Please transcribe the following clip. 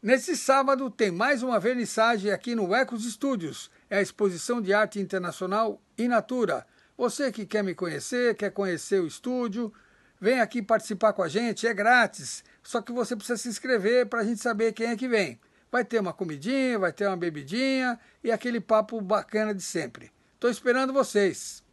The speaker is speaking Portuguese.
Nesse sábado tem mais uma vernissagem aqui no Ecos Studios. É a exposição de arte internacional Inatura. Você que quer me conhecer, quer conhecer o estúdio, vem aqui participar com a gente, é grátis. Só que você precisa se inscrever para a gente saber quem é que vem. Vai ter uma comidinha, vai ter uma bebidinha e aquele papo bacana de sempre. Estou esperando vocês.